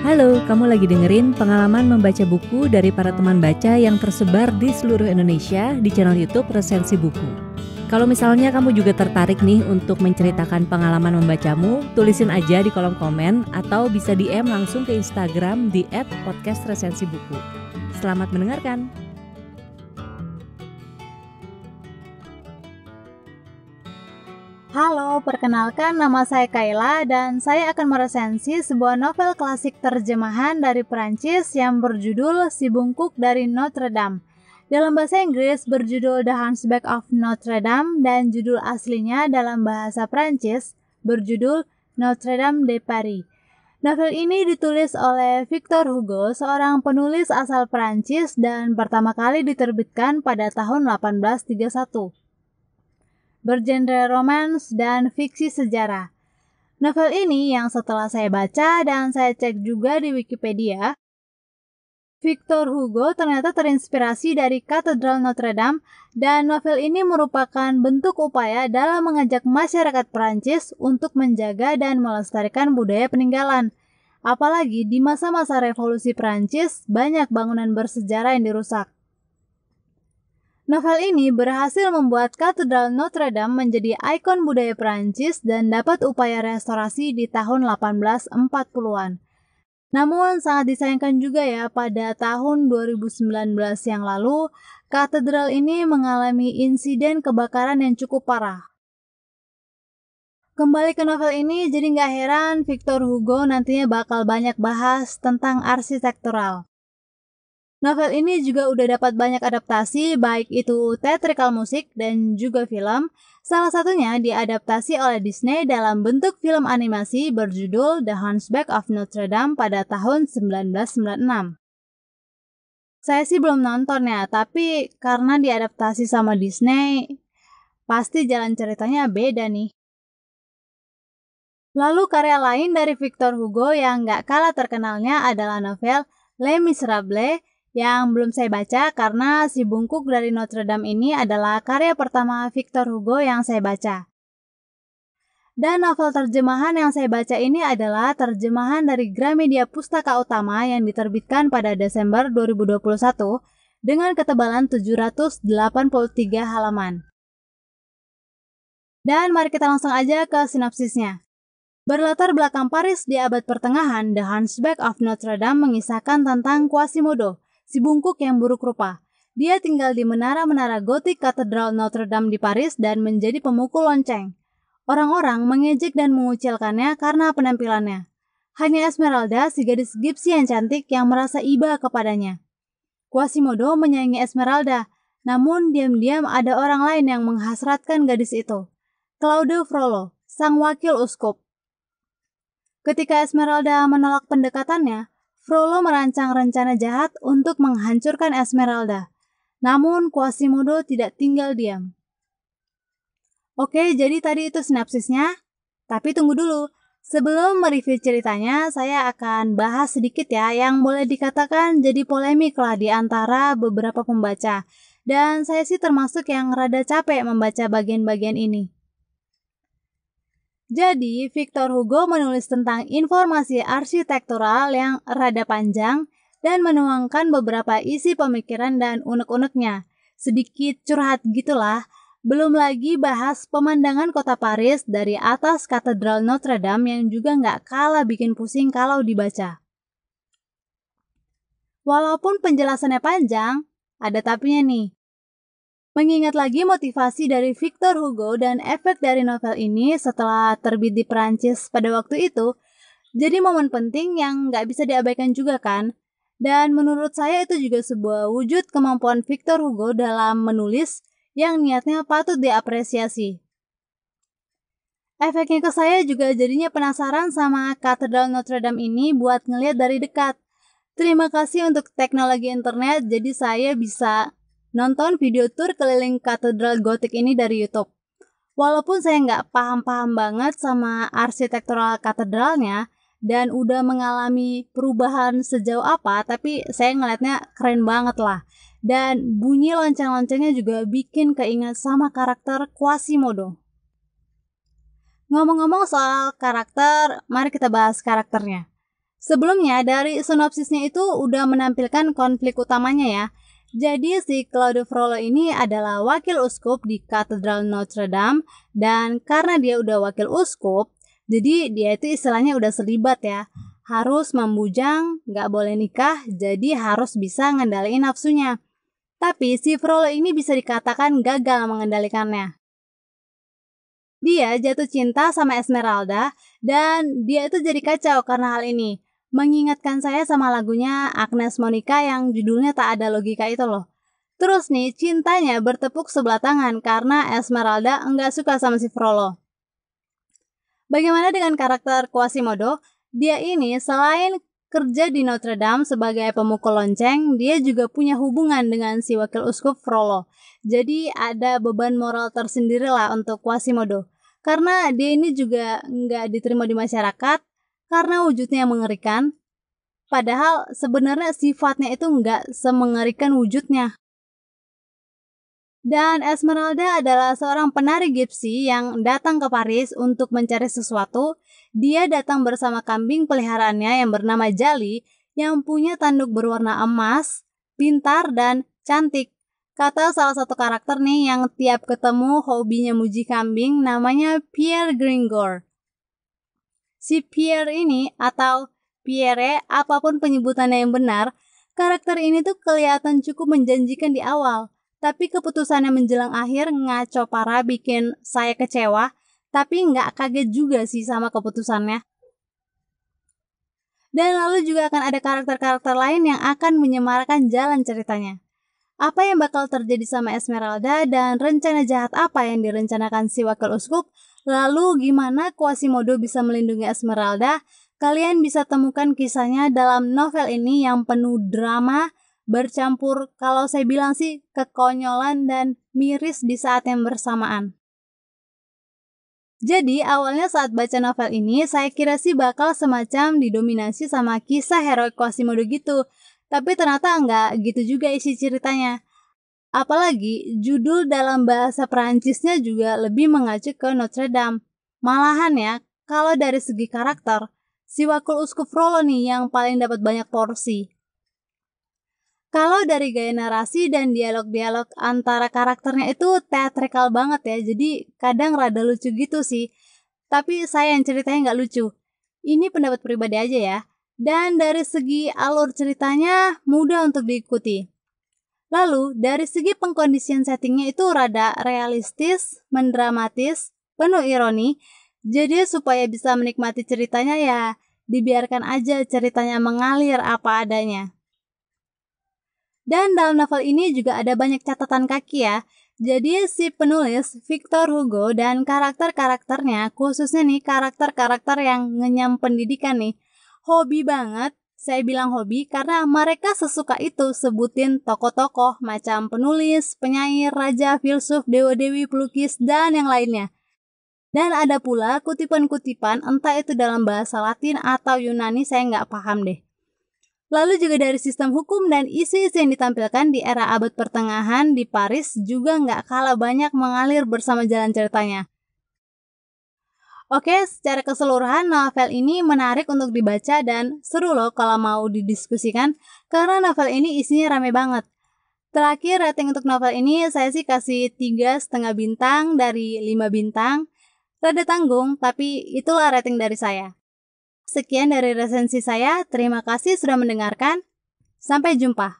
Halo, kamu lagi dengerin pengalaman membaca buku dari para teman baca yang tersebar di seluruh Indonesia di channel YouTube Resensi Buku. Kalau misalnya kamu juga tertarik nih untuk menceritakan pengalaman membacamu, tulisin aja di kolom komen atau bisa DM langsung ke Instagram di @podcastresensibuku. Selamat mendengarkan. Halo, perkenalkan nama saya Kayla dan saya akan meresensi sebuah novel klasik terjemahan dari Perancis yang berjudul Si Bungkuk dari Notre Dame. Dalam bahasa Inggris berjudul The Hunchback of Notre Dame dan judul aslinya dalam bahasa Perancis berjudul Notre Dame de Paris. Novel ini ditulis oleh Victor Hugo, seorang penulis asal Perancis dan pertama kali diterbitkan pada tahun 1831 bergenre romans dan fiksi sejarah. Novel ini yang setelah saya baca dan saya cek juga di Wikipedia, Victor Hugo ternyata terinspirasi dari Katedral Notre Dame dan novel ini merupakan bentuk upaya dalam mengajak masyarakat Perancis untuk menjaga dan melestarikan budaya peninggalan. Apalagi di masa-masa revolusi Perancis, banyak bangunan bersejarah yang dirusak. Novel ini berhasil membuat Katedral Notre Dame menjadi ikon budaya Perancis dan dapat upaya restorasi di tahun 1840-an. Namun sangat disayangkan juga ya pada tahun 2019 yang lalu, katedral ini mengalami insiden kebakaran yang cukup parah. Kembali ke novel ini, jadi nggak heran Victor Hugo nantinya bakal banyak bahas tentang arsitektural. Novel ini juga udah dapat banyak adaptasi, baik itu teatrikal musik dan juga film. Salah satunya diadaptasi oleh Disney dalam bentuk film animasi berjudul The Hunchback of Notre Dame pada tahun 1996. Saya sih belum nonton ya, tapi karena diadaptasi sama Disney, pasti jalan ceritanya beda nih. Lalu karya lain dari Victor Hugo yang gak kalah terkenalnya adalah novel Les Miserables yang belum saya baca karena Si Bungkuk dari Notre Dame ini adalah karya pertama Victor Hugo yang saya baca. Dan novel terjemahan yang saya baca ini adalah terjemahan dari Gramedia Pustaka Utama yang diterbitkan pada Desember 2021 dengan ketebalan 783 halaman. Dan mari kita langsung aja ke sinopsisnya. Berlatar belakang Paris di abad pertengahan, The Hunchback of Notre Dame mengisahkan tentang Quasimodo, si bungkuk yang buruk rupa. Dia tinggal di menara-menara gotik Katedral Notre Dame di Paris dan menjadi pemukul lonceng. Orang-orang mengejek dan mengucilkannya karena penampilannya. Hanya Esmeralda, si gadis gipsi yang cantik yang merasa iba kepadanya. Quasimodo menyayangi Esmeralda, namun diam-diam ada orang lain yang menghasratkan gadis itu. Claude Frollo, sang wakil uskup. Ketika Esmeralda menolak pendekatannya, Frollo merancang rencana jahat untuk menghancurkan Esmeralda. Namun Quasimodo tidak tinggal diam. Oke, jadi tadi itu sinapsisnya. Tapi tunggu dulu, sebelum mereview ceritanya, saya akan bahas sedikit ya yang boleh dikatakan jadi polemik lah di antara beberapa pembaca. Dan saya sih termasuk yang rada capek membaca bagian-bagian ini. Jadi, Victor Hugo menulis tentang informasi arsitektural yang rada panjang dan menuangkan beberapa isi pemikiran dan unek-uneknya. Sedikit curhat gitulah, belum lagi bahas pemandangan kota Paris dari atas Katedral Notre Dame yang juga nggak kalah bikin pusing kalau dibaca. Walaupun penjelasannya panjang, ada tapinya nih. Mengingat lagi motivasi dari Victor Hugo dan efek dari novel ini setelah terbit di Perancis pada waktu itu, jadi momen penting yang nggak bisa diabaikan juga kan? Dan menurut saya itu juga sebuah wujud kemampuan Victor Hugo dalam menulis yang niatnya patut diapresiasi. Efeknya ke saya juga jadinya penasaran sama Katedral Notre Dame ini buat ngeliat dari dekat. Terima kasih untuk teknologi internet, jadi saya bisa Nonton video tour keliling katedral gotik ini dari YouTube. Walaupun saya nggak paham-paham banget sama arsitektural katedralnya dan udah mengalami perubahan sejauh apa, tapi saya ngeliatnya keren banget lah. Dan bunyi lonceng-loncengnya juga bikin keinget sama karakter Quasimodo. Ngomong-ngomong soal karakter, mari kita bahas karakternya. Sebelumnya dari sinopsisnya itu udah menampilkan konflik utamanya ya, jadi si Claude Frollo ini adalah wakil uskup di Katedral Notre Dame dan karena dia udah wakil uskup, jadi dia itu istilahnya udah selibat ya. Harus membujang, nggak boleh nikah, jadi harus bisa ngendaliin nafsunya. Tapi si Frollo ini bisa dikatakan gagal mengendalikannya. Dia jatuh cinta sama Esmeralda dan dia itu jadi kacau karena hal ini mengingatkan saya sama lagunya Agnes Monica yang judulnya tak ada logika itu loh. Terus nih, cintanya bertepuk sebelah tangan karena Esmeralda enggak suka sama si Frollo. Bagaimana dengan karakter Quasimodo? Dia ini selain kerja di Notre Dame sebagai pemukul lonceng, dia juga punya hubungan dengan si wakil uskup Frollo. Jadi ada beban moral tersendiri lah untuk Quasimodo. Karena dia ini juga nggak diterima di masyarakat, karena wujudnya yang mengerikan. Padahal sebenarnya sifatnya itu nggak semengerikan wujudnya. Dan Esmeralda adalah seorang penari gipsi yang datang ke Paris untuk mencari sesuatu. Dia datang bersama kambing peliharaannya yang bernama Jali yang punya tanduk berwarna emas, pintar, dan cantik. Kata salah satu karakter nih yang tiap ketemu hobinya muji kambing namanya Pierre Gringor. Si Pierre ini atau Pierre, apapun penyebutannya yang benar, karakter ini tuh kelihatan cukup menjanjikan di awal. Tapi keputusannya menjelang akhir ngaco parah bikin saya kecewa, tapi nggak kaget juga sih sama keputusannya. Dan lalu juga akan ada karakter-karakter lain yang akan menyemarakan jalan ceritanya. Apa yang bakal terjadi sama Esmeralda dan rencana jahat apa yang direncanakan si wakil uskup Lalu gimana Quasimodo bisa melindungi Esmeralda? Kalian bisa temukan kisahnya dalam novel ini yang penuh drama, bercampur kalau saya bilang sih kekonyolan dan miris di saat yang bersamaan. Jadi awalnya saat baca novel ini saya kira sih bakal semacam didominasi sama kisah heroik Quasimodo gitu. Tapi ternyata enggak. gitu juga isi ceritanya. Apalagi judul dalam bahasa Perancisnya juga lebih mengacu ke Notre Dame. Malahan ya, kalau dari segi karakter, si Wakul Uskup Rolo nih yang paling dapat banyak porsi. Kalau dari gaya narasi dan dialog-dialog antara karakternya itu teatrikal banget ya, jadi kadang rada lucu gitu sih. Tapi saya yang ceritanya nggak lucu. Ini pendapat pribadi aja ya. Dan dari segi alur ceritanya mudah untuk diikuti. Lalu, dari segi pengkondisian settingnya itu rada realistis, mendramatis, penuh ironi, jadi supaya bisa menikmati ceritanya ya dibiarkan aja ceritanya mengalir apa adanya. Dan dalam novel ini juga ada banyak catatan kaki ya. Jadi si penulis Victor Hugo dan karakter-karakternya, khususnya nih karakter-karakter yang ngenyam pendidikan nih, hobi banget saya bilang hobi karena mereka sesuka itu sebutin tokoh-tokoh macam penulis, penyair, raja, filsuf, dewa-dewi, pelukis, dan yang lainnya. Dan ada pula kutipan-kutipan entah itu dalam bahasa Latin atau Yunani saya nggak paham deh. Lalu juga dari sistem hukum dan isu-isu yang ditampilkan di era abad pertengahan di Paris juga nggak kalah banyak mengalir bersama jalan ceritanya. Oke, secara keseluruhan novel ini menarik untuk dibaca dan seru loh kalau mau didiskusikan karena novel ini isinya rame banget. Terakhir rating untuk novel ini saya sih kasih tiga setengah bintang dari 5 bintang. Rada tanggung, tapi itulah rating dari saya. Sekian dari resensi saya, terima kasih sudah mendengarkan. Sampai jumpa.